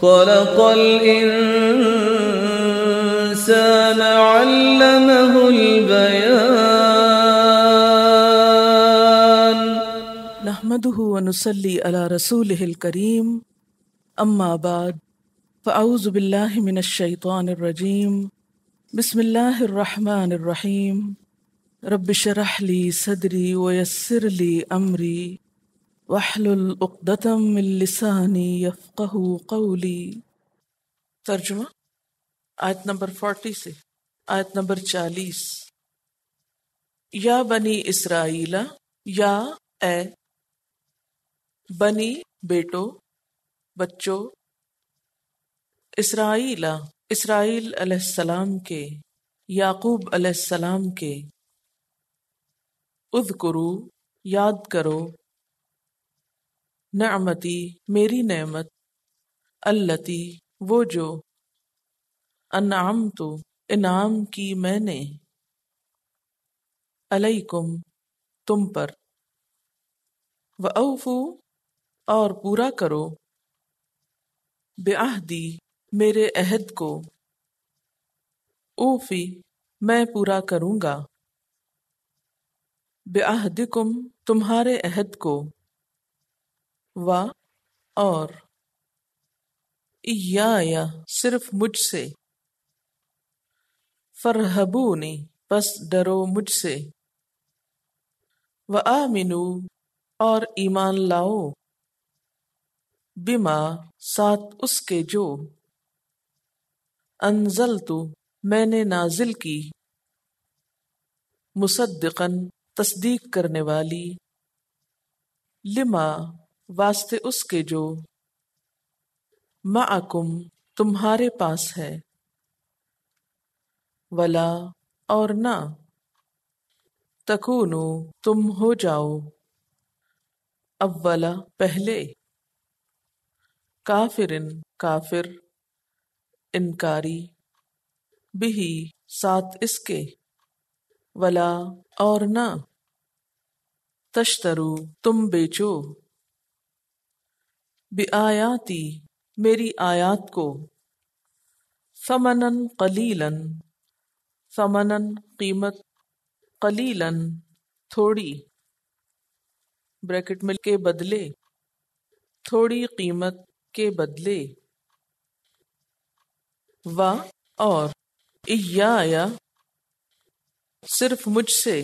خلق الإنسان علمه البيان نحمده ونصلي على رسوله الكريم أما بعد فأعوذ بالله من الشيطان الرجيم بسم الله الرحمن الرحيم رب شرح لي صدري ويسر لي أمري یفقہ قولی ترجمہ آیت نمبر فورٹی سے آیت نمبر چالیس یا بنی اسرائیل یا اے بنی بیٹو بچو اسرائیل اسرائیل علیہ السلام کے یعقوب علیہ السلام کے اذکرو یاد کرو نعمتی میری نعمت التی وہ جو انعام تو انعام کی میں نے علیکم تم پر و اوفو اور پورا کرو بیاہدی میرے عہد کو اوفی میں پورا کروں گا بیہہد کم تمہارے عہد کو و اور یا صرف مجھ سے فرحبونی بس ڈرو مجھ سے اور ایمان لاؤ ساتھ اس کے جو انزل تو میں نے نازل کی مصدقن تصدیق کرنے والی لما واسطے اس کے جو معکم تمہارے پاس ہے ولا اور نہ تکونو تم ہو جاؤ اولا پہلے کافر کافر انکاری بھی ساتھ اس کے ولا اور نہ تشترو تم بیچو بآیاتی میری آیات کو سمنن قلیلن سمنن قیمت قلیلن تھوڑی بریکٹ مل کے بدلے تھوڑی قیمت کے بدلے و اور ایا صرف مجھ سے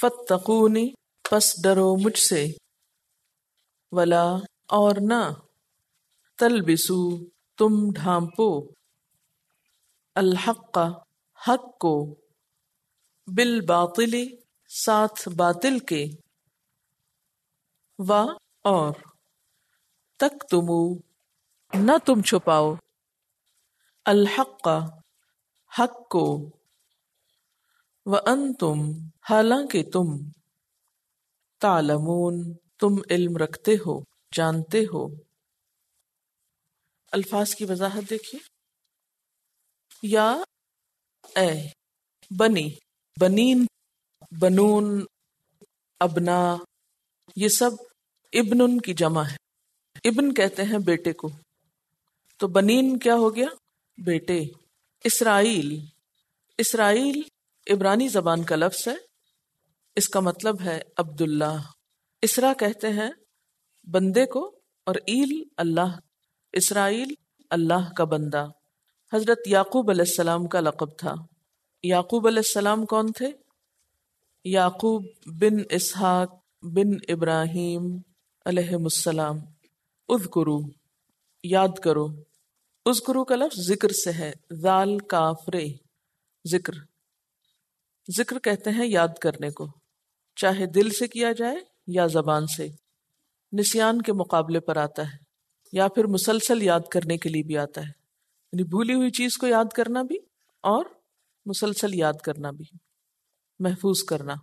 فتقونی پس ڈرو مجھ سے ولا اور نہ تلبسو تم ڈھانپو الحق حق کو بل ساتھ باطل کے و اور تک تمو نہ تم چھپاؤ الحق حق کو و ان تم حالانکہ تم تالمون تم علم رکھتے ہو جانتے ہو الفاظ کی وضاحت دیکھیے یا اے بنی بنی بنون ابنا یہ سب ابن کی جمع ہے ابن کہتے ہیں بیٹے کو تو بنین کیا ہو گیا بیٹے اسرائیل اسرائیل عبرانی زبان کا لفظ ہے اس کا مطلب ہے عبداللہ اسرا کہتے ہیں بندے کو اور ایل اللہ اسرائیل اللہ کا بندہ حضرت یعقوب علیہ السلام کا لقب تھا یعقوب علیہ السلام کون تھے یعقوب بن اسحاق بن ابراہیم علیہ السلام اذکرو یاد کرو اس کا لفظ ذکر سے ہے ذال کافرے ذکر ذکر کہتے ہیں یاد کرنے کو چاہے دل سے کیا جائے یا زبان سے نسیان کے مقابلے پر آتا ہے یا پھر مسلسل یاد کرنے کے لیے بھی آتا ہے یعنی بھولی ہوئی چیز کو یاد کرنا بھی اور مسلسل یاد کرنا بھی محفوظ کرنا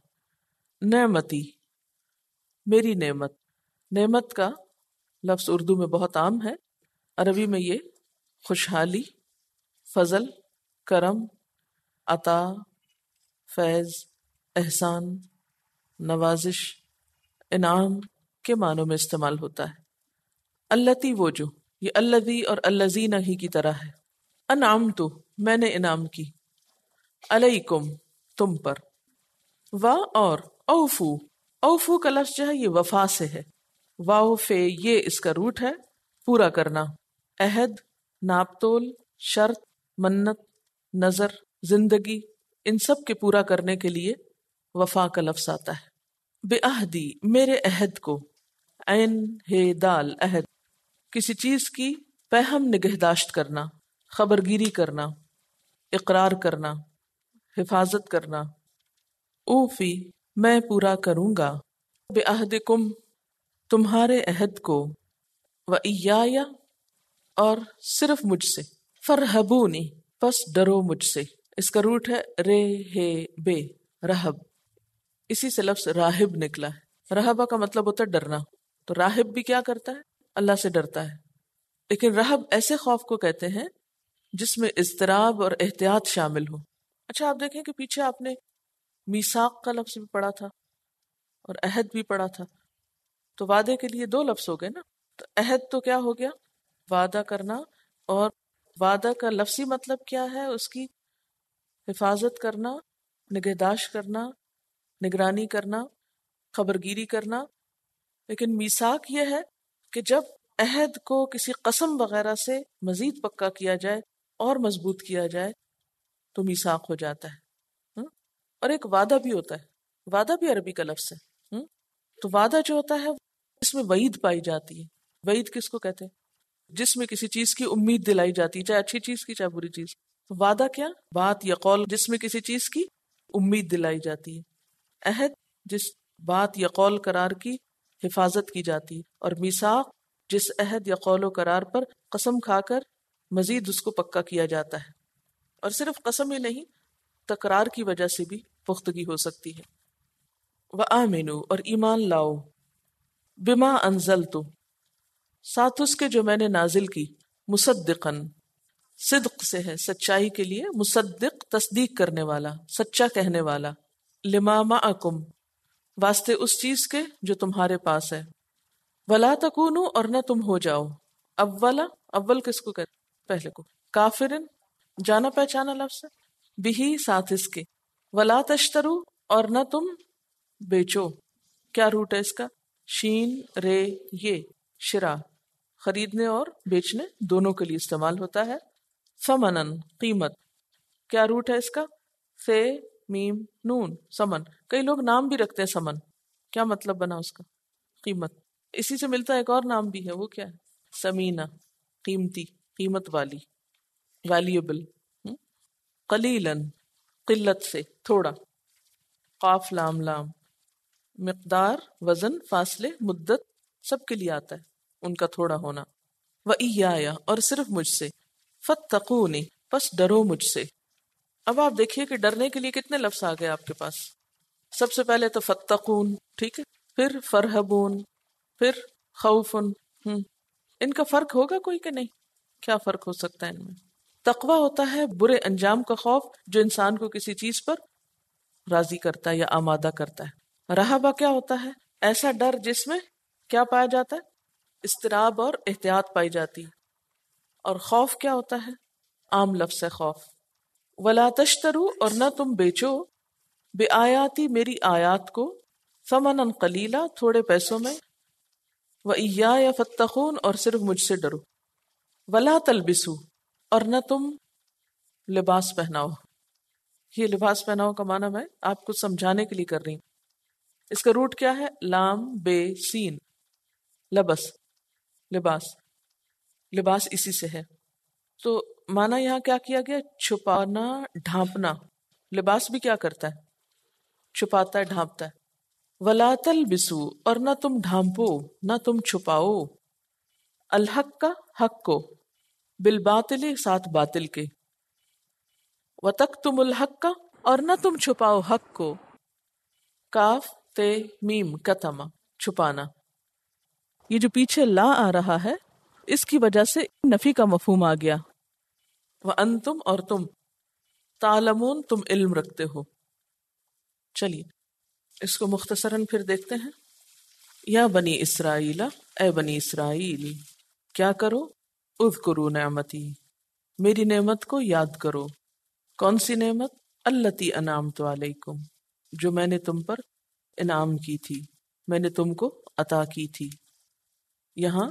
نعمتی میری نعمت نعمت کا لفظ اردو میں بہت عام ہے عربی میں یہ خوشحالی فضل کرم عطا فیض احسان نوازش انعام کے معنوں میں استعمال ہوتا ہے اللہ وہ جو یہ الزی اور الزی ہی کی طرح ہے انعام تو میں نے انعام کی علیکم تم پر و اور اوفو اوفو کا لفظ جو ہے یہ وفا سے ہے وا فے یہ اس کا روٹ ہے پورا کرنا عہد ناپتول شرط منت نظر زندگی ان سب کے پورا کرنے کے لیے وفا کا لفظ آتا ہے بے اہدی میرے عہد کو ہے دال عہد کسی چیز کی پہم نگہداشت کرنا خبر گیری کرنا اقرار کرنا حفاظت کرنا او فی میں پورا کروں گا بے عہد عہد کم تمہارے کو و ایا اور صرف مجھ سے فرحبونی پس بس ڈرو مجھ سے اس کا روٹ ہے رے ہے بے رہب اسی سے لفظ راہب نکلا ہے رہبا کا مطلب ہوتا ہے ڈرنا تو راہب بھی کیا کرتا ہے اللہ سے ڈرتا ہے لیکن راہب ایسے خوف کو کہتے ہیں جس میں اضطراب اور احتیاط شامل ہو اچھا آپ دیکھیں کہ پیچھے آپ نے میساک کا لفظ بھی پڑھا تھا اور عہد بھی پڑھا تھا تو وعدے کے لیے دو لفظ ہو گئے نا تو عہد تو کیا ہو گیا وعدہ کرنا اور وعدہ کا لفظی مطلب کیا ہے اس کی حفاظت کرنا نگہداشت کرنا نگرانی کرنا خبر گیری کرنا لیکن میساک یہ ہے کہ جب عہد کو کسی قسم وغیرہ سے مزید پکا کیا جائے اور مضبوط کیا جائے تو میساک ہو جاتا ہے اور ایک وعدہ بھی ہوتا ہے وعدہ بھی عربی کا لفظ ہے تو وعدہ جو ہوتا ہے اس میں وعید پائی جاتی ہے وعید کس کو کہتے ہیں جس میں کسی چیز کی امید دلائی جاتی ہے چاہے اچھی چیز کی چاہے بری چیز وعدہ کیا بات یا قول جس میں کسی چیز کی امید دلائی جاتی ہے عہد جس بات یا قول قرار کی حفاظت کی جاتی اور میساق جس عہد یا قول و قرار پر قسم کھا کر مزید اس کو پکا کیا جاتا ہے اور صرف قسم ہی نہیں تکرار کی وجہ سے بھی پختگی ہو سکتی ہے وہ اور ایمان لاؤ بما انزل تو ساتھ اس کے جو میں نے نازل کی مصدقن صدق سے ہے سچائی کے لیے مصدق تصدیق کرنے والا سچا کہنے والا لما معکم واسطے اس چیز کے جو تمہارے پاس ہے ولا تکون اور نہ تم ہو جاؤ اولا اول کس کو کو پہلے کافرن جانا پہچانا لفظ ساتھ اس کے ولا تشترو اور نہ تم بیچو کیا روٹ ہے اس کا شین رے یہ شرا خریدنے اور بیچنے دونوں کے لیے استعمال ہوتا ہے سمنن قیمت کیا روٹ ہے اس کا سے میم نون سمن کئی لوگ نام بھی رکھتے ہیں سمن کیا مطلب بنا اس کا قیمت اسی سے ملتا ایک اور نام بھی ہے وہ کیا ہے سمینا قیمتی قیمت والی ویلیوبل قلیلن قلت سے تھوڑا قاف لام لام مقدار وزن فاصلے مدت سب کے لیے آتا ہے ان کا تھوڑا ہونا وہ اور صرف مجھ سے فتقونی پس بس ڈرو مجھ سے اب آپ دیکھیے کہ ڈرنے کے لیے کتنے لفظ آ گئے آپ کے پاس سب سے پہلے تو فتقون ٹھیک ہے پھر فرحبون پھر خوفن ہوں ان کا فرق ہوگا کوئی کہ نہیں کیا فرق ہو سکتا ہے ان میں تقوی ہوتا ہے برے انجام کا خوف جو انسان کو کسی چیز پر راضی کرتا ہے یا آمادہ کرتا ہے رہبا کیا ہوتا ہے ایسا ڈر جس میں کیا پایا جاتا ہے استراب اور احتیاط پائی جاتی اور خوف کیا ہوتا ہے عام لفظ ہے خوف ولا تشترو اور نہ تم بیچو بے آیاتی میری آیات کو سمن قلیلہ تھوڑے پیسوں میں یا فتخون اور صرف مجھ سے ڈرو ولا تلبسو اور نہ تم لباس پہناؤ یہ لباس پہناؤ کا معنی میں آپ کو سمجھانے کے لیے کر رہی ہوں اس کا روٹ کیا ہے لام بے سین لبس لباس لباس اسی سے ہے تو مانا یہاں کیا کیا گیا چھپانا ڈھانپنا لباس بھی کیا کرتا ہے چھپاتا ہے ڈھانپتا ہے ولاتل بسو اور نہ تم ڈھانپو نہ تم چھپاؤ الحق کا حق کو بل باطل کے وتک تم الحق کا اور نہ تم چھپاؤ حق کو کاف تے میم کتما چھپانا یہ جو پیچھے لا آ رہا ہے اس کی وجہ سے نفی کا مفہوم آ گیا وہ ان تم اور تم تالمون تم علم رکھتے ہو چلیے اس کو مختصراً پھر دیکھتے ہیں یا بنی اسرائیلا اے بنی اسرائیل کیا کرو اد کرو نعمتی میری نعمت کو یاد کرو کون سی نعمت انعام تو علیکم جو میں نے تم پر انعام کی تھی میں نے تم کو عطا کی تھی یہاں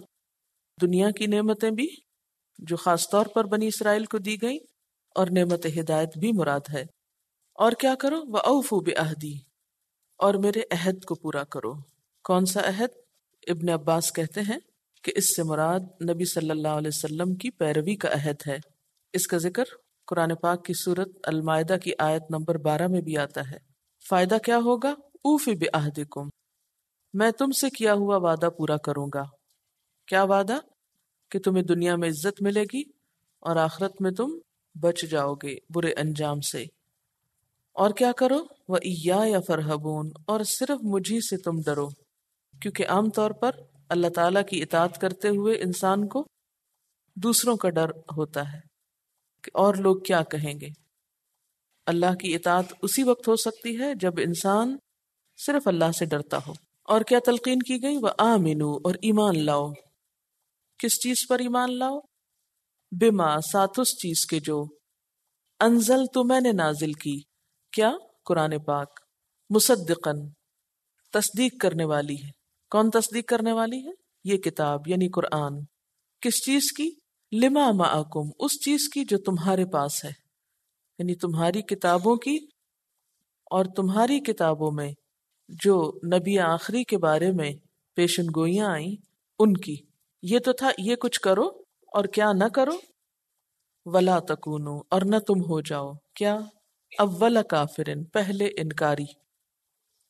دنیا کی نعمتیں بھی جو خاص طور پر بنی اسرائیل کو دی گئیں اور نعمت ہدایت بھی مراد ہے اور کیا کرو وہ اوفو بہدی اور میرے عہد کو پورا کرو کون سا عہد ابن عباس کہتے ہیں کہ اس سے مراد نبی صلی اللہ علیہ وسلم کی پیروی کا عہد ہے اس کا ذکر قرآن پاک کی صورت المائدہ کی آیت نمبر بارہ میں بھی آتا ہے فائدہ کیا ہوگا اوف ب میں تم سے کیا ہوا وعدہ پورا کروں گا کیا وعدہ کہ تمہیں دنیا میں عزت ملے گی اور آخرت میں تم بچ جاؤ گے برے انجام سے اور کیا کرو وہ ایا یا فرحبون اور صرف مجھے سے تم ڈرو کیونکہ عام طور پر اللہ تعالیٰ کی اطاعت کرتے ہوئے انسان کو دوسروں کا ڈر ہوتا ہے کہ اور لوگ کیا کہیں گے اللہ کی اطاعت اسی وقت ہو سکتی ہے جب انسان صرف اللہ سے ڈرتا ہو اور کیا تلقین کی گئی وہ آ اور ایمان لاؤ کس چیز پر ایمان لاؤ بما ساتھ اس چیز کے جو انزل تو میں نے نازل کی کیا قرآن پاک مصدقن تصدیق کرنے والی ہے کون تصدیق کرنے والی ہے یہ کتاب یعنی قرآن کس چیز کی لما معکم اس چیز کی جو تمہارے پاس ہے یعنی تمہاری کتابوں کی اور تمہاری کتابوں میں جو نبی آخری کے بارے میں پیشن گوئیاں آئیں ان کی یہ تو تھا یہ کچھ کرو اور کیا نہ کرو ولا تکونو اور نہ تم ہو جاؤ کیا اول کافرن پہلے انکاری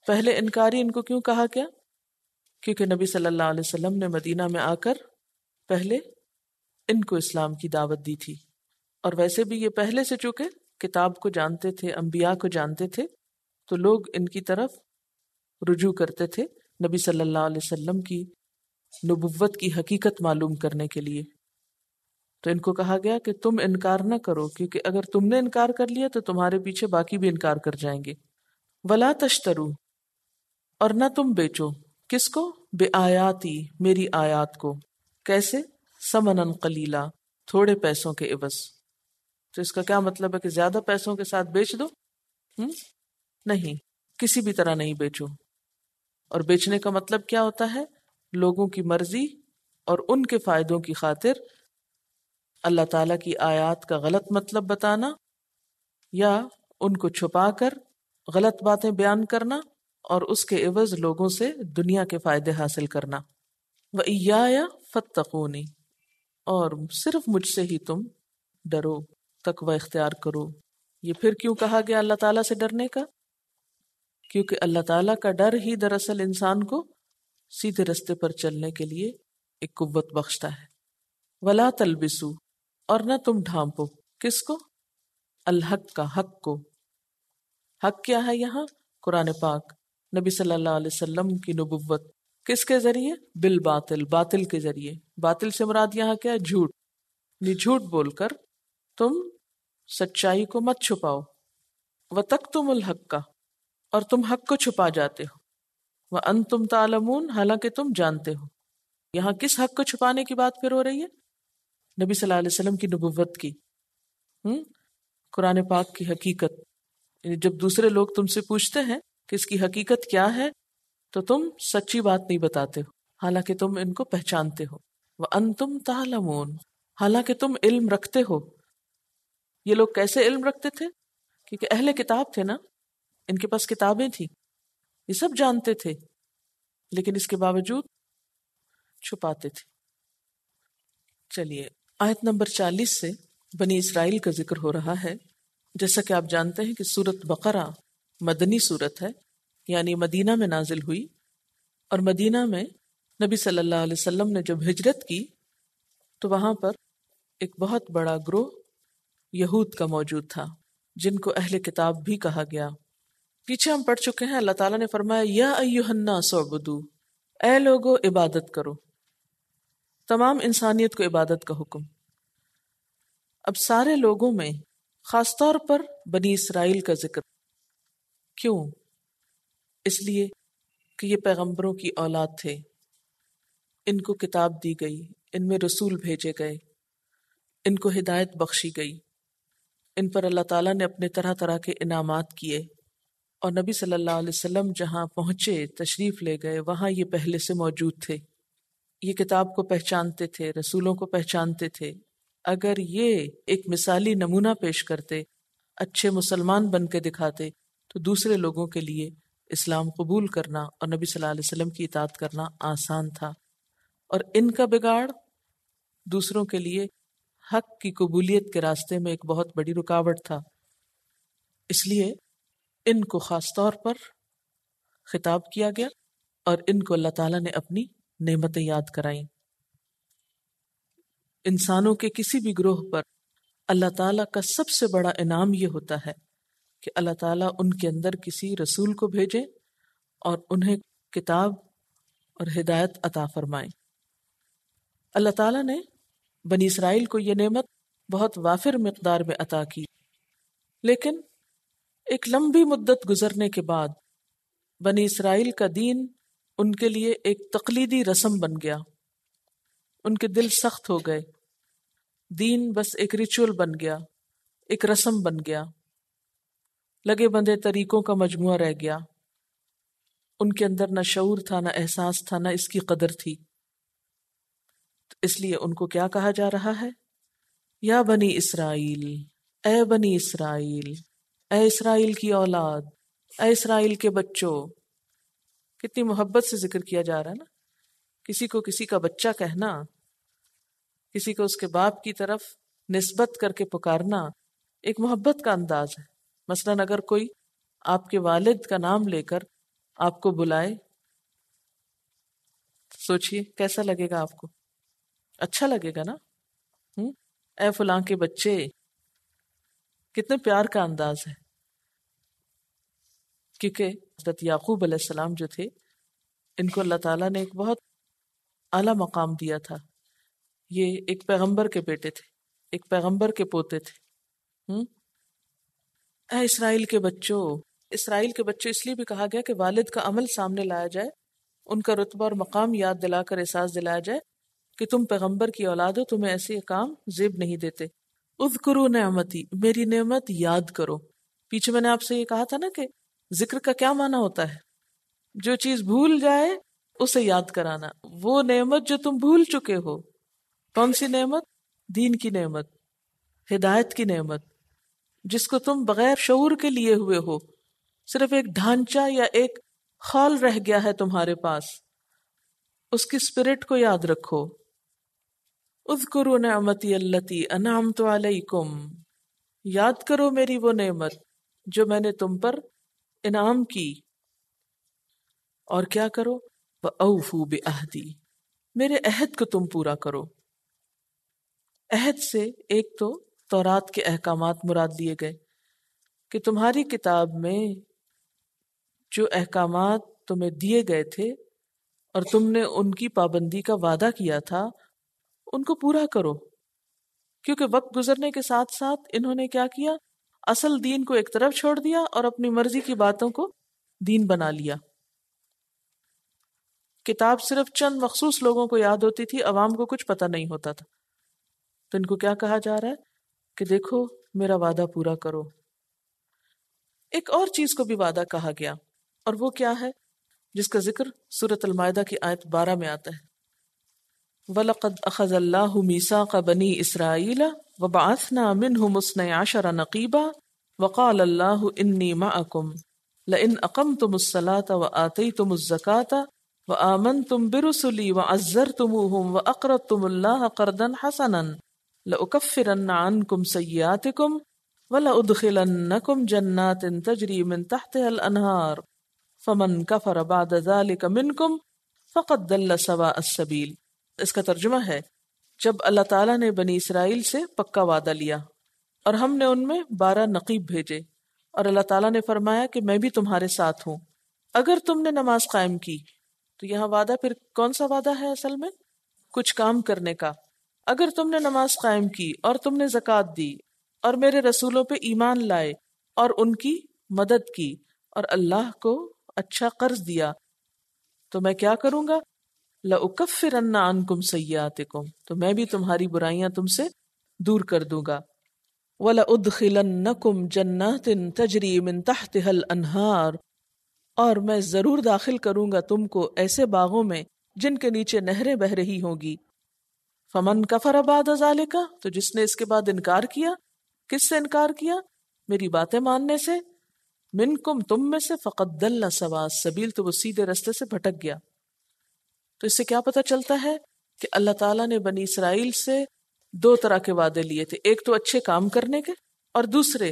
پہلے انکاری ان کو کیوں کہا کیا کیونکہ نبی صلی اللہ علیہ وسلم نے مدینہ میں آ کر پہلے ان کو اسلام کی دعوت دی تھی اور ویسے بھی یہ پہلے سے چونکہ کتاب کو جانتے تھے انبیاء کو جانتے تھے تو لوگ ان کی طرف رجوع کرتے تھے نبی صلی اللہ علیہ وسلم کی نبوت کی حقیقت معلوم کرنے کے لیے تو ان کو کہا گیا کہ تم انکار نہ کرو کیونکہ اگر تم نے انکار کر لیا تو تمہارے پیچھے باقی بھی انکار کر جائیں گے ولا تشترو اور نہ تم بیچو کس کو بے آیاتی میری آیات کو کیسے سمن قلیلا تھوڑے پیسوں کے عوض تو اس کا کیا مطلب ہے کہ زیادہ پیسوں کے ساتھ بیچ دو نہیں کسی بھی طرح نہیں بیچو اور بیچنے کا مطلب کیا ہوتا ہے لوگوں کی مرضی اور ان کے فائدوں کی خاطر اللہ تعالیٰ کی آیات کا غلط مطلب بتانا یا ان کو چھپا کر غلط باتیں بیان کرنا اور اس کے عوض لوگوں سے دنیا کے فائدے حاصل کرنا وہ فتقونی اور صرف مجھ سے ہی تم ڈرو تقوی اختیار کرو یہ پھر کیوں کہا گیا اللہ تعالیٰ سے ڈرنے کا کیونکہ اللہ تعالیٰ کا ڈر ہی دراصل انسان کو سیدھے رستے پر چلنے کے لیے ایک قوت بخشتا ہے ولا تلبسو اور نہ تم ڈھانپو کس کو الحق کا حق کو حق کیا ہے یہاں قرآن پاک نبی صلی اللہ علیہ وسلم کی نبوت کس کے ذریعے بل باطل باطل کے ذریعے باطل سے مراد یہاں کیا ہے جھوٹ یعنی جھوٹ بول کر تم سچائی کو مت چھپاؤ و تک تم الحق کا اور تم حق کو چھپا جاتے ہو وہ ان تم تالمون حالانکہ تم جانتے ہو یہاں کس حق کو چھپانے کی بات پھر ہو رہی ہے نبی صلی اللہ علیہ وسلم کی نبوت کی ہوں قرآن پاک کی حقیقت یعنی جب دوسرے لوگ تم سے پوچھتے ہیں کہ اس کی حقیقت کیا ہے تو تم سچی بات نہیں بتاتے ہو حالانکہ تم ان کو پہچانتے ہو وہ ان تم تالمون حالانکہ تم علم رکھتے ہو یہ لوگ کیسے علم رکھتے تھے کیونکہ اہل کتاب تھے نا ان کے پاس کتابیں تھیں یہ سب جانتے تھے لیکن اس کے باوجود چھپاتے تھے چلیے آیت نمبر چالیس سے بنی اسرائیل کا ذکر ہو رہا ہے جیسا کہ آپ جانتے ہیں کہ سورت بقرا مدنی سورت ہے یعنی مدینہ میں نازل ہوئی اور مدینہ میں نبی صلی اللہ علیہ وسلم نے جب ہجرت کی تو وہاں پر ایک بہت بڑا گروہ یہود کا موجود تھا جن کو اہل کتاب بھی کہا گیا پیچھے ہم پڑھ چکے ہیں اللہ تعالیٰ نے فرمایا یا ہن سو اے لوگو عبادت کرو تمام انسانیت کو عبادت کا حکم اب سارے لوگوں میں خاص طور پر بنی اسرائیل کا ذکر کیوں اس لیے کہ یہ پیغمبروں کی اولاد تھے ان کو کتاب دی گئی ان میں رسول بھیجے گئے ان کو ہدایت بخشی گئی ان پر اللہ تعالیٰ نے اپنے طرح طرح کے انعامات کیے اور نبی صلی اللہ علیہ وسلم جہاں پہنچے تشریف لے گئے وہاں یہ پہلے سے موجود تھے یہ کتاب کو پہچانتے تھے رسولوں کو پہچانتے تھے اگر یہ ایک مثالی نمونہ پیش کرتے اچھے مسلمان بن کے دکھاتے تو دوسرے لوگوں کے لیے اسلام قبول کرنا اور نبی صلی اللہ علیہ وسلم کی اطاعت کرنا آسان تھا اور ان کا بگاڑ دوسروں کے لیے حق کی قبولیت کے راستے میں ایک بہت بڑی رکاوٹ تھا اس لیے ان کو خاص طور پر خطاب کیا گیا اور ان کو اللہ تعالیٰ نے اپنی نعمتیں یاد کرائیں انسانوں کے کسی بھی گروہ پر اللہ تعالیٰ کا سب سے بڑا انعام یہ ہوتا ہے کہ اللہ تعالیٰ ان کے اندر کسی رسول کو بھیجے اور انہیں کتاب اور ہدایت عطا فرمائیں اللہ تعالیٰ نے بنی اسرائیل کو یہ نعمت بہت وافر مقدار میں عطا کی لیکن ایک لمبی مدت گزرنے کے بعد بنی اسرائیل کا دین ان کے لیے ایک تقلیدی رسم بن گیا ان کے دل سخت ہو گئے دین بس ایک ریچول بن گیا ایک رسم بن گیا لگے بندے طریقوں کا مجموعہ رہ گیا ان کے اندر نہ شعور تھا نہ احساس تھا نہ اس کی قدر تھی اس لیے ان کو کیا کہا جا رہا ہے یا بنی اسرائیل اے بنی اسرائیل اے اسرائیل کی اولاد اے اسرائیل کے بچوں کتنی محبت سے ذکر کیا جا رہا ہے نا کسی کو کسی کا بچہ کہنا کسی کو اس کے باپ کی طرف نسبت کر کے پکارنا ایک محبت کا انداز ہے مثلا اگر کوئی آپ کے والد کا نام لے کر آپ کو بلائے سوچئے کیسا لگے گا آپ کو اچھا لگے گا نا ہوں اے فلاں کے بچے کتنے پیار کا انداز ہے کیونکہ حضرت یعقوب علیہ السلام جو تھے ان کو اللہ تعالیٰ نے ایک بہت اعلیٰ مقام دیا تھا یہ ایک پیغمبر کے بیٹے تھے ایک پیغمبر کے پوتے تھے اے اسرائیل کے بچوں اسرائیل کے بچوں اس لیے بھی کہا گیا کہ والد کا عمل سامنے لایا جائے ان کا رتبہ اور مقام یاد دلا کر احساس دلایا جائے کہ تم پیغمبر کی اولاد ہو تمہیں ایسے کام زیب نہیں دیتے اذکرو نعمتی میری نعمت یاد کرو پیچھے میں نے آپ سے یہ کہا تھا نا کہ ذکر کا کیا معنی ہوتا ہے جو چیز بھول جائے اسے یاد کرانا وہ نعمت جو تم بھول چکے ہو کون سی نعمت دین کی نعمت ہدایت کی نعمت جس کو تم بغیر شعور کے لیے ہوئے ہو صرف ایک ڈھانچہ یا ایک خال رہ گیا ہے تمہارے پاس اس کی اسپرٹ کو یاد رکھو اذکرو نعمتی اللتی انعمت علیکم یاد کرو میری وہ نعمت جو میں نے تم پر انعام کی اور کیا کرو اوفو میرے عہد کو تم پورا کرو عہد سے ایک تو تورات کے احکامات مراد لیے گئے کہ تمہاری کتاب میں جو احکامات تمہیں دیے گئے تھے اور تم نے ان کی پابندی کا وعدہ کیا تھا ان کو پورا کرو کیونکہ وقت گزرنے کے ساتھ ساتھ انہوں نے کیا کیا اصل دین کو ایک طرف چھوڑ دیا اور اپنی مرضی کی باتوں کو دین بنا لیا کتاب صرف چند مخصوص لوگوں کو یاد ہوتی تھی عوام کو کچھ پتہ نہیں ہوتا تھا تو ان کو کیا کہا جا رہا ہے کہ دیکھو میرا وعدہ پورا کرو ایک اور چیز کو بھی وعدہ کہا گیا اور وہ کیا ہے جس کا ذکر سورت المائدہ کی آیت بارہ میں آتا ہے وَلَقَدْ أَخَذَ اللَّهُ مِيسَاقَ بَنِي إِسْرَائِيلَ وبعثنا منهم اثني عشر نقيبا وقال الله إني معكم لئن أقمتم الصلاة وآتيتم الزكاة وآمنتم برسلي وعزرتموهم وأقرضتم الله قرضا حسنا لأكفرن عنكم سيئاتكم ولأدخلنكم جنات تجري من تحتها الأنهار فمن كفر بعد ذلك منكم فقد دل سواء السبيل اس کا ترجمہ ہے جب اللہ تعالیٰ نے بنی اسرائیل سے پکا وعدہ لیا اور ہم نے ان میں بارہ نقیب بھیجے اور اللہ تعالیٰ نے فرمایا کہ میں بھی تمہارے ساتھ ہوں اگر تم نے نماز قائم کی تو یہاں وعدہ پھر کون سا وعدہ ہے اصل میں کچھ کام کرنے کا اگر تم نے نماز قائم کی اور تم نے زکوٰۃ دی اور میرے رسولوں پہ ایمان لائے اور ان کی مدد کی اور اللہ کو اچھا قرض دیا تو میں کیا کروں گا لَأُكَفِّرَنَّ ان کم تو میں بھی تمہاری برائیاں تم سے دور کر دوں گا انہار اور میں ضرور داخل کروں گا تم کو ایسے باغوں میں جن کے نیچے نہریں بہ رہی ہوں گی فمن ازالے کا تو جس نے اس کے بعد انکار کیا کس سے انکار کیا میری باتیں ماننے سے من کم تم میں سے فقد اللہ سوا سبیل تو وہ سیدھے رستے سے بھٹک گیا تو اس سے کیا پتا چلتا ہے کہ اللہ تعالیٰ نے بنی اسرائیل سے دو طرح کے وعدے لیے تھے ایک تو اچھے کام کرنے کے اور دوسرے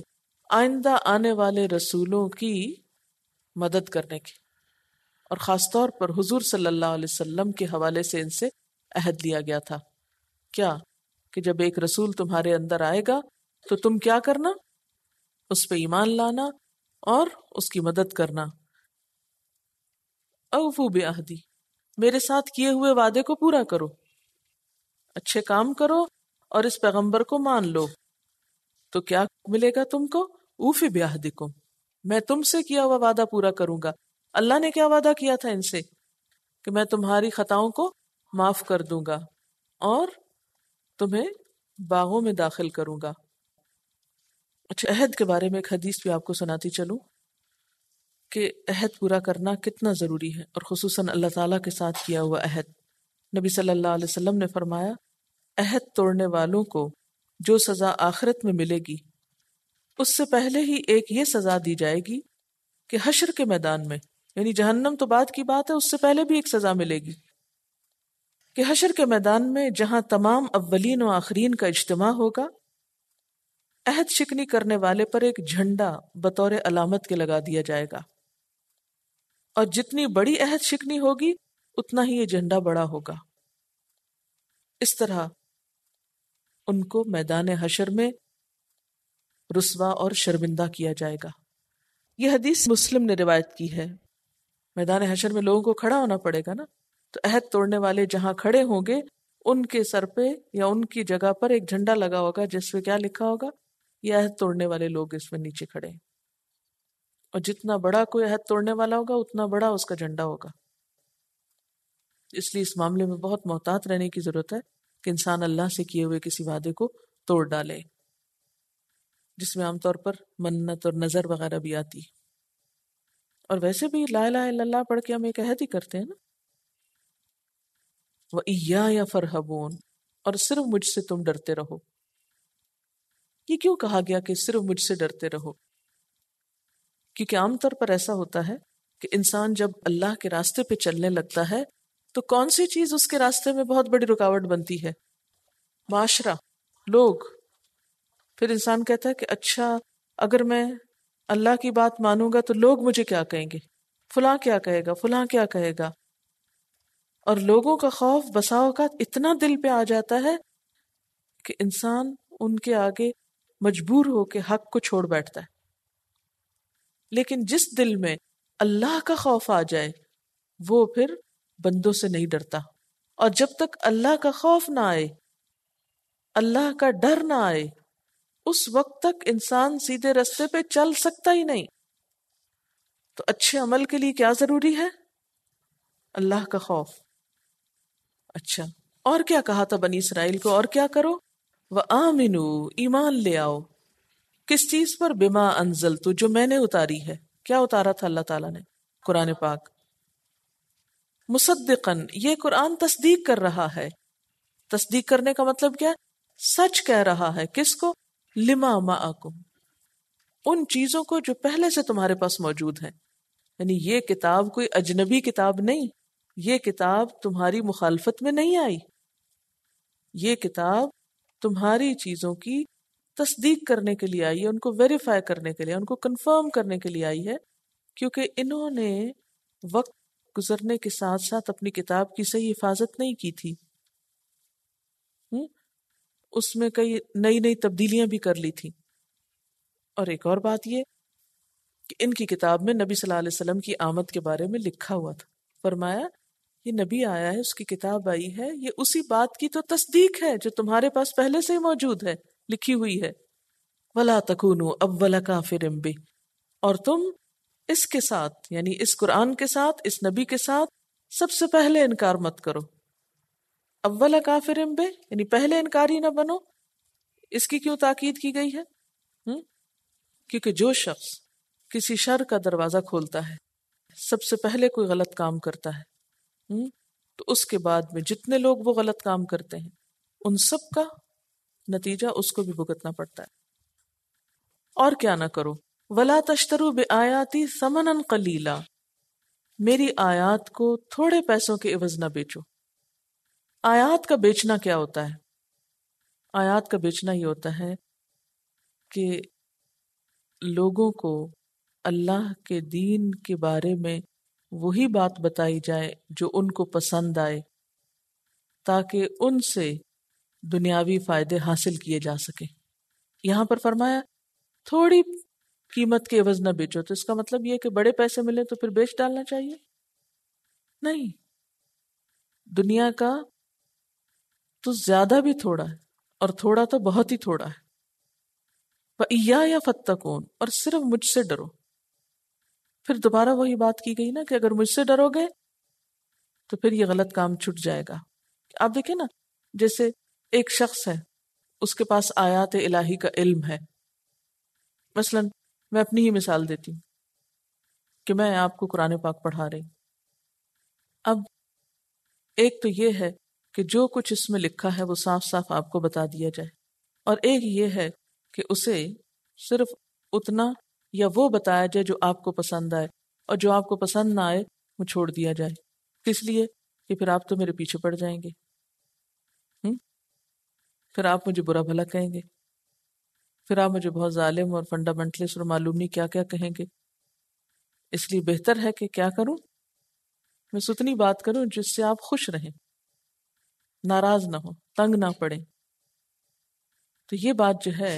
آئندہ آنے والے رسولوں کی مدد کرنے کے اور خاص طور پر حضور صلی اللہ علیہ وسلم کے حوالے سے ان سے عہد لیا گیا تھا کیا کہ جب ایک رسول تمہارے اندر آئے گا تو تم کیا کرنا اس پہ ایمان لانا اور اس کی مدد کرنا اوفو بے اہدی میرے ساتھ کیے ہوئے وعدے کو پورا کرو اچھے کام کرو اور اس پیغمبر کو مان لو تو کیا ملے گا تم کو اوفی بیاہ دکھو میں تم سے کیا ہوا وعدہ پورا کروں گا اللہ نے کیا وعدہ کیا تھا ان سے کہ میں تمہاری خطاؤں کو معاف کر دوں گا اور تمہیں باغوں میں داخل کروں گا اچھا عہد کے بارے میں ایک حدیث بھی آپ کو سناتی چلوں کہ عہد پورا کرنا کتنا ضروری ہے اور خصوصاً اللہ تعالیٰ کے ساتھ کیا ہوا عہد نبی صلی اللہ علیہ وسلم نے فرمایا عہد توڑنے والوں کو جو سزا آخرت میں ملے گی اس سے پہلے ہی ایک یہ سزا دی جائے گی کہ حشر کے میدان میں یعنی جہنم تو بعد کی بات ہے اس سے پہلے بھی ایک سزا ملے گی کہ حشر کے میدان میں جہاں تمام اولین و آخرین کا اجتماع ہوگا عہد شکنی کرنے والے پر ایک جھنڈا بطور علامت کے لگا دیا جائے گا اور جتنی بڑی عہد شکنی ہوگی اتنا ہی یہ جھنڈا بڑا ہوگا اس طرح ان کو میدان حشر میں رسوا اور شرمندہ کیا جائے گا یہ حدیث مسلم نے روایت کی ہے میدان حشر میں لوگوں کو کھڑا ہونا پڑے گا نا تو عہد توڑنے والے جہاں کھڑے ہوں گے ان کے سر پہ یا ان کی جگہ پر ایک جھنڈا لگا ہوگا جس میں کیا لکھا ہوگا یہ عہد توڑنے والے لوگ اس میں نیچے کھڑے ہیں اور جتنا بڑا کوئی عہد توڑنے والا ہوگا اتنا بڑا اس کا جھنڈا ہوگا اس لیے اس معاملے میں بہت محتاط رہنے کی ضرورت ہے کہ انسان اللہ سے کیے ہوئے کسی وعدے کو توڑ ڈالے جس میں عام طور پر منت اور نظر وغیرہ بھی آتی اور ویسے بھی لا الہ الا اللہ پڑھ کے ہم ایک عہد ہی کرتے ہیں نا وہ یا فرحبون اور صرف مجھ سے تم ڈرتے رہو یہ کیوں کہا گیا کہ صرف مجھ سے ڈرتے رہو کیونکہ عام طور پر ایسا ہوتا ہے کہ انسان جب اللہ کے راستے پہ چلنے لگتا ہے تو کون سی چیز اس کے راستے میں بہت بڑی رکاوٹ بنتی ہے معاشرہ لوگ پھر انسان کہتا ہے کہ اچھا اگر میں اللہ کی بات مانوں گا تو لوگ مجھے کیا کہیں گے فلاں کیا کہے گا فلاں کیا کہے گا اور لوگوں کا خوف بسا اوقات اتنا دل پہ آ جاتا ہے کہ انسان ان کے آگے مجبور ہو کے حق کو چھوڑ بیٹھتا ہے لیکن جس دل میں اللہ کا خوف آ جائے وہ پھر بندوں سے نہیں ڈرتا اور جب تک اللہ کا خوف نہ آئے اللہ کا ڈر نہ آئے اس وقت تک انسان سیدھے رستے پہ چل سکتا ہی نہیں تو اچھے عمل کے لیے کیا ضروری ہے اللہ کا خوف اچھا اور کیا کہا تھا بنی اسرائیل کو اور کیا کرو وہ آ ایمان لے آؤ کس چیز پر بما انزل تو جو میں نے اتاری ہے کیا اتارا تھا اللہ تعالیٰ نے قرآن قرآن پاک مصدقن یہ تصدیق تصدیق کر رہا ہے کرنے کا مطلب کیا سچ کہہ رہا ہے کس کو لما ان چیزوں کو جو پہلے سے تمہارے پاس موجود ہیں یعنی یہ کتاب کوئی اجنبی کتاب نہیں یہ کتاب تمہاری مخالفت میں نہیں آئی یہ کتاب تمہاری چیزوں کی تصدیق کرنے کے لیے آئی ہے ان کو ویریفائی کرنے کے لیے ان کو کنفرم کرنے کے لیے آئی ہے کیونکہ انہوں نے وقت گزرنے کے ساتھ ساتھ اپنی کتاب کی صحیح حفاظت نہیں کی تھی اس میں کئی نئی نئی تبدیلیاں بھی کر لی تھی اور ایک اور بات یہ کہ ان کی کتاب میں نبی صلی اللہ علیہ وسلم کی آمد کے بارے میں لکھا ہوا تھا فرمایا یہ نبی آیا ہے اس کی کتاب آئی ہے یہ اسی بات کی تو تصدیق ہے جو تمہارے پاس پہلے سے ہی موجود ہے لکھی ہوئی ہے ولا اول کافر اور تم اس کے ساتھ یعنی اس اس قرآن کے کے ساتھ ساتھ نبی سب سے پہلے انکار مت کرو اول کافر یعنی پہلے انکار ہی نہ بنو اس کی کیوں تاکید کی گئی ہے ہم؟ کیونکہ جو شخص کسی شر کا دروازہ کھولتا ہے سب سے پہلے کوئی غلط کام کرتا ہے ہم؟ تو اس کے بعد میں جتنے لوگ وہ غلط کام کرتے ہیں ان سب کا نتیجہ اس کو بھی بھگتنا پڑتا ہے اور کیا نہ کرو ولا تشترو بے آیاتی سمن کلیلا میری آیات کو تھوڑے پیسوں کے عوض نہ بیچو آیات کا بیچنا کیا ہوتا ہے آیات کا بیچنا یہ ہوتا ہے کہ لوگوں کو اللہ کے دین کے بارے میں وہی بات بتائی جائے جو ان کو پسند آئے تاکہ ان سے دنیاوی فائدے حاصل کیے جا سکے یہاں پر فرمایا تھوڑی قیمت کے عوض نہ بیچو تو اس کا مطلب یہ کہ بڑے پیسے ملے تو پھر بیچ ڈالنا چاہیے نہیں دنیا کا تو زیادہ بھی تھوڑا ہے اور تھوڑا تو بہت ہی تھوڑا ہے یا فتہ کون اور صرف مجھ سے ڈرو پھر دوبارہ وہی بات کی گئی نا کہ اگر مجھ سے ڈرو گے تو پھر یہ غلط کام چھٹ جائے گا آپ دیکھیں نا جیسے ایک شخص ہے اس کے پاس آیات الہی کا علم ہے مثلا میں اپنی ہی مثال دیتی ہوں کہ میں آپ کو قرآن پاک پڑھا رہی اب ایک تو یہ ہے کہ جو کچھ اس میں لکھا ہے وہ صاف صاف آپ کو بتا دیا جائے اور ایک یہ ہے کہ اسے صرف اتنا یا وہ بتایا جائے جو آپ کو پسند آئے اور جو آپ کو پسند نہ آئے وہ چھوڑ دیا جائے اس لیے کہ پھر آپ تو میرے پیچھے پڑ جائیں گے پھر آپ مجھے برا بھلا کہیں گے پھر آپ مجھے بہت ظالم اور فنڈامنٹلس اور معلوم نہیں کیا کیا کہیں گے اس لیے بہتر ہے کہ کیا کروں میں ستنی بات کروں جس سے آپ خوش رہیں ناراض نہ ہو تنگ نہ پڑے تو یہ بات جو ہے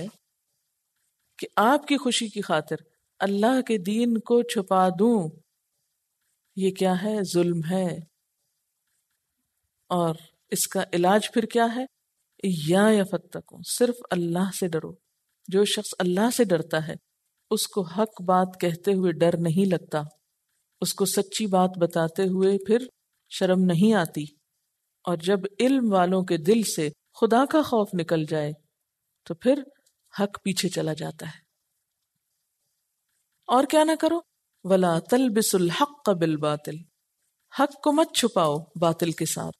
کہ آپ کی خوشی کی خاطر اللہ کے دین کو چھپا دوں یہ کیا ہے ظلم ہے اور اس کا علاج پھر کیا ہے یا فتقو صرف اللہ سے ڈرو جو شخص اللہ سے ڈرتا ہے اس کو حق بات کہتے ہوئے ڈر نہیں لگتا اس کو سچی بات بتاتے ہوئے پھر شرم نہیں آتی اور جب علم والوں کے دل سے خدا کا خوف نکل جائے تو پھر حق پیچھے چلا جاتا ہے اور کیا نہ کرو ولا تل بس الحق قبل باطل حق کو مت چھپاؤ باطل کے ساتھ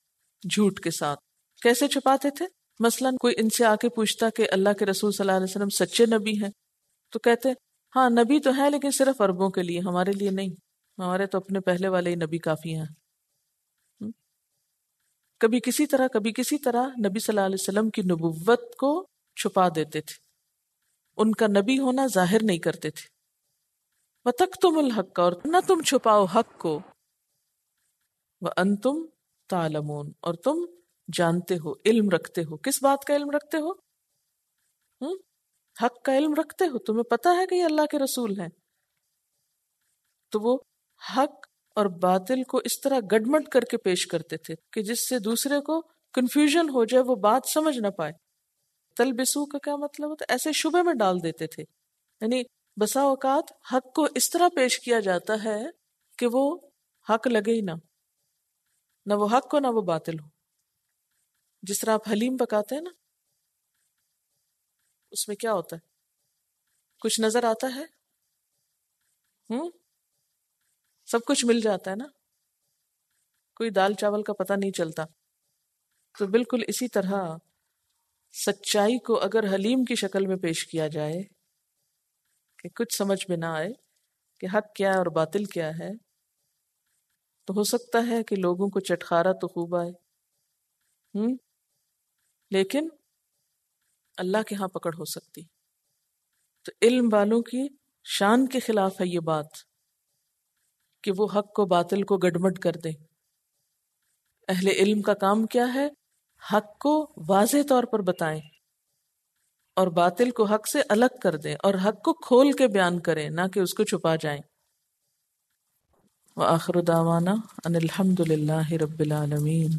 جھوٹ کے ساتھ کیسے چھپاتے تھے مثلا کوئی ان سے آ کے پوچھتا کہ اللہ کے رسول صلی اللہ علیہ وسلم سچے نبی ہیں تو کہتے ہاں نبی تو ہے لیکن صرف عربوں کے لیے ہمارے لیے نہیں ہمارے تو اپنے پہلے والے ہی نبی کافی ہیں کبھی کبھی کسی کسی طرح طرح نبی صلی اللہ علیہ وسلم کی نبوت کو چھپا دیتے تھے ان کا نبی ہونا ظاہر نہیں کرتے تھے وہ تک تم الحق کا اور نہ تم چھپاؤ حق کو وہ ان تم تالمون اور تم جانتے ہو علم رکھتے ہو کس بات کا علم رکھتے ہو ہوں حق کا علم رکھتے ہو تمہیں پتا ہے کہ یہ اللہ کے رسول ہیں تو وہ حق اور باطل کو اس طرح گڈمٹ کر کے پیش کرتے تھے کہ جس سے دوسرے کو کنفیوژن ہو جائے وہ بات سمجھ نہ پائے تلبسو کا کیا مطلب ہوتا ایسے شبے میں ڈال دیتے تھے یعنی بسا اوقات حق کو اس طرح پیش کیا جاتا ہے کہ وہ حق لگے ہی نہ نہ وہ حق ہو نہ وہ باطل ہو جس طرح آپ حلیم پکاتے ہیں نا اس میں کیا ہوتا ہے کچھ نظر آتا ہے ہوں سب کچھ مل جاتا ہے نا کوئی دال چاول کا پتہ نہیں چلتا تو بالکل اسی طرح سچائی کو اگر حلیم کی شکل میں پیش کیا جائے کہ کچھ سمجھ میں نہ آئے کہ حق کیا ہے اور باطل کیا ہے تو ہو سکتا ہے کہ لوگوں کو چٹخارا تو خوب آئے ہوں لیکن اللہ کے ہاں پکڑ ہو سکتی تو علم والوں کی شان کے خلاف ہے یہ بات کہ وہ حق کو باطل کو گڈمٹ کر دیں اہل علم کا کام کیا ہے حق کو واضح طور پر بتائیں اور باطل کو حق سے الگ کر دیں اور حق کو کھول کے بیان کریں نہ کہ اس کو چھپا جائیں وآخر ان الحمد للہ رب العالمین